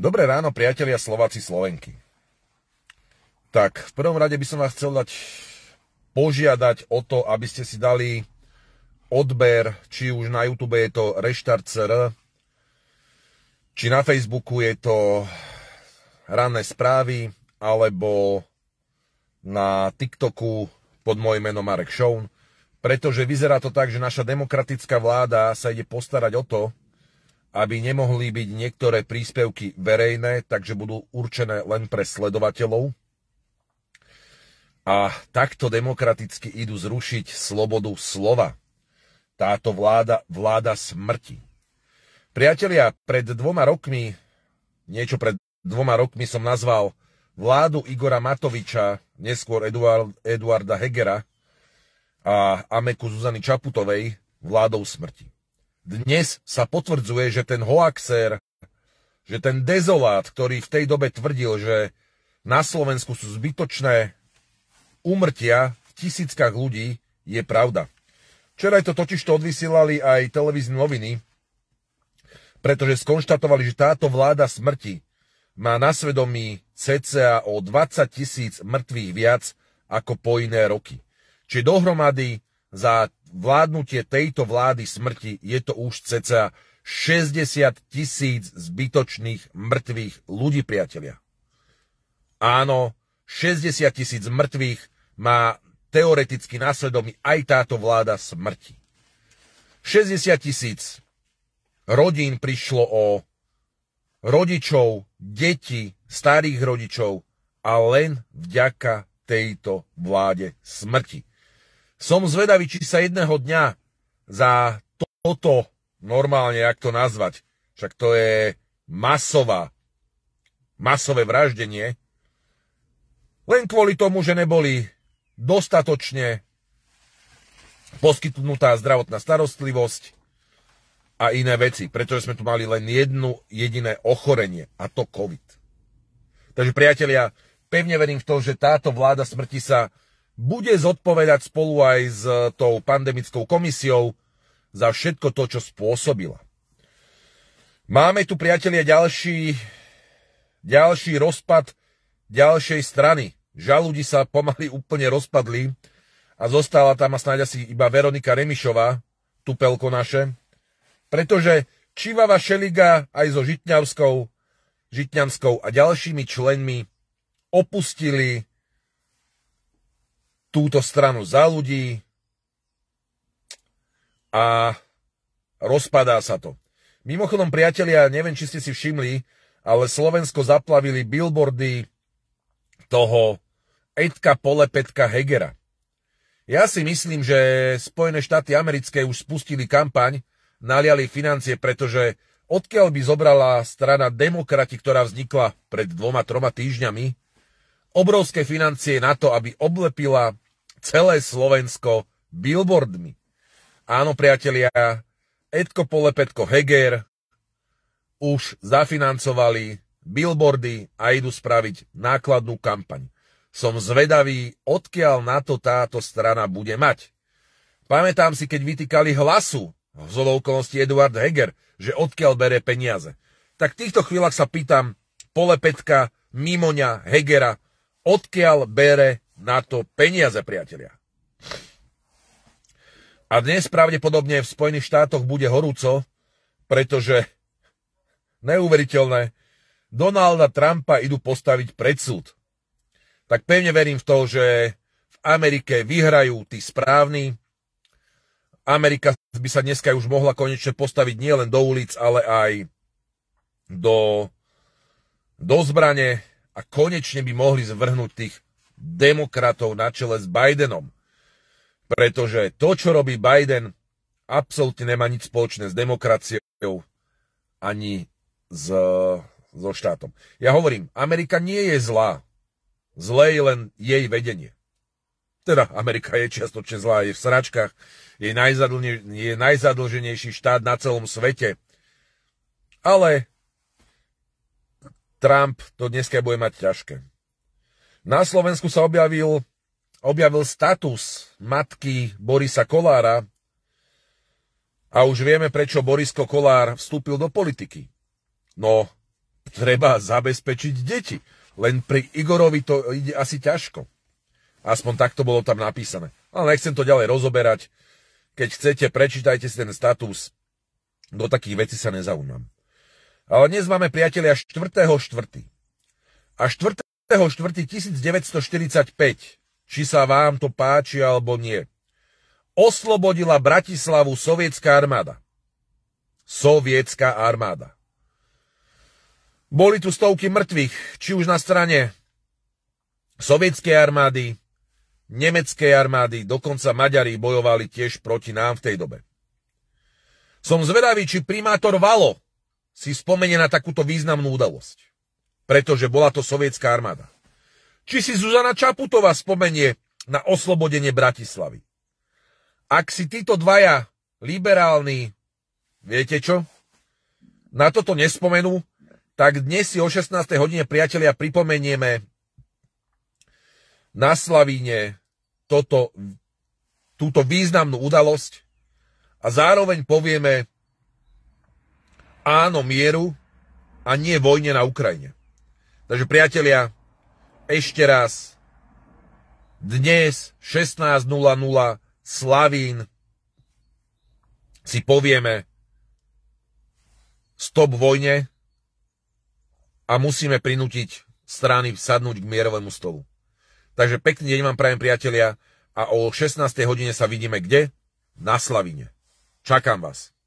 Dobré ráno, priatelia Slováci, Slovenky. Tak, v prvom rade by som vás chcel dať požiadať o to, aby ste si dali odber, či už na YouTube je to Reštart.cr, či na Facebooku je to ranné správy, alebo na TikToku pod môj menom Marek Šoun, pretože vyzerá to tak, že naša demokratická vláda sa ide postarať o to, aby nemohli byť niektoré príspevky verejné, takže budú určené len pre sledovateľov. A takto demokraticky idú zrušiť slobodu slova. Táto vláda, vláda smrti. Priatelia, pred dvoma rokmi, niečo pred dvoma rokmi som nazval vládu Igora Matoviča, neskôr Eduard, Eduarda Hegera a Ameku Zuzany Čaputovej vládou smrti. Dnes sa potvrdzuje, že ten hoaxer, že ten dezolát, ktorý v tej dobe tvrdil, že na Slovensku sú zbytočné úmrtia v tisíckach ľudí, je pravda. Včera to totiž to odvysielali aj televízne noviny, pretože skonštatovali, že táto vláda smrti má na svedomí cca o 20 tisíc mŕtvych viac ako po iné roky. Čiže dohromady za vládnutie tejto vlády smrti je to už ceca 60 tisíc zbytočných mŕtvych ľudí, priatelia. Áno, 60 tisíc mŕtvych má teoreticky následom aj táto vláda smrti. 60 tisíc rodín prišlo o rodičov, deti, starých rodičov a len vďaka tejto vláde smrti. Som zvedavý, či sa jedného dňa za toto, normálne, jak to nazvať, však to je masová, masové vraždenie, len kvôli tomu, že neboli dostatočne poskytnutá zdravotná starostlivosť a iné veci, pretože sme tu mali len jednu jediné ochorenie, a to COVID. Takže priatelia, pevne verím v to, že táto vláda smrti sa bude zodpovedať spolu aj s e, tou pandemickou komisiou za všetko to, čo spôsobila. Máme tu, priatelia, ďalší, ďalší rozpad ďalšej strany. Žaludi sa pomaly úplne rozpadli a zostala tam a snáď asi iba Veronika Remišová, tupelko naše, pretože Čivava Šeliga aj so Žitňavskou, Žitňanskou a ďalšími členmi opustili túto stranu za ľudí a rozpadá sa to. Mimochodom, priatelia, neviem, či ste si všimli, ale Slovensko zaplavili billboardy toho Edka Polepetka Hegera. Ja si myslím, že Spojené štáty americké už spustili kampaň, naliali financie, pretože odkiaľ by zobrala strana demokrati, ktorá vznikla pred dvoma, troma týždňami, obrovské financie na to, aby oblepila celé Slovensko billboardmi. Áno, priatelia, Edko Polepetko Heger už zafinancovali billboardy a idú spraviť nákladnú kampaň. Som zvedavý, odkiaľ na to táto strana bude mať. Pamätám si, keď vytýkali hlasu v okolností Eduard Heger, že odkiaľ bere peniaze. Tak v týchto chvíľach sa pýtam Polepetka, Mimoňa, Hegera, odkiaľ bere na to peniaze, priatelia. A dnes pravdepodobne v Spojených štátoch bude horúco, pretože neuveriteľné, Donalda Trumpa idú postaviť pred súd. Tak pevne verím v to, že v Amerike vyhrajú tí správni. Amerika by sa dneska už mohla konečne postaviť nielen do ulic, ale aj do, do zbrane, a konečne by mohli zvrhnúť tých demokratov na čele s Bidenom. Pretože to, čo robí Biden, absolútne nemá nič spoločné s demokraciou ani s, so štátom. Ja hovorím, Amerika nie je zlá. Zlé je len jej vedenie. Teda Amerika je čiastočne zlá, je v sračkách, je, najzadlne, je najzadlženejší štát na celom svete. Ale Trump to dneska bude mať ťažké. Na Slovensku sa objavil, objavil status matky Borisa Kolára a už vieme, prečo Borisko Kolár vstúpil do politiky. No, treba zabezpečiť deti. Len pri Igorovi to ide asi ťažko. Aspoň takto bolo tam napísané. Ale nechcem to ďalej rozoberať. Keď chcete, prečítajte si ten status. Do takých vecí sa nezaujímam. Ale dnes máme priatelia 4.4. A 4.4.1945, či sa vám to páči alebo nie, oslobodila Bratislavu sovietská armáda. Sovietská armáda. Boli tu stovky mŕtvych, či už na strane sovietskej armády, nemeckej armády, dokonca Maďari bojovali tiež proti nám v tej dobe. Som zvedavý, či primátor Valo si spomene na takúto významnú udalosť. Pretože bola to sovietská armáda. Či si Zuzana Čaputová spomenie na oslobodenie Bratislavy. Ak si títo dvaja liberálni, viete čo, na toto nespomenú, tak dnes si o 16. hodine, priatelia, pripomenieme na Slavíne túto významnú udalosť a zároveň povieme, áno mieru a nie vojne na Ukrajine. Takže priatelia, ešte raz, dnes 16.00 Slavín si povieme stop vojne a musíme prinútiť strany sadnúť k mierovému stolu. Takže pekný deň vám prajem priatelia a o 16. hodine sa vidíme kde? Na Slavine. Čakám vás.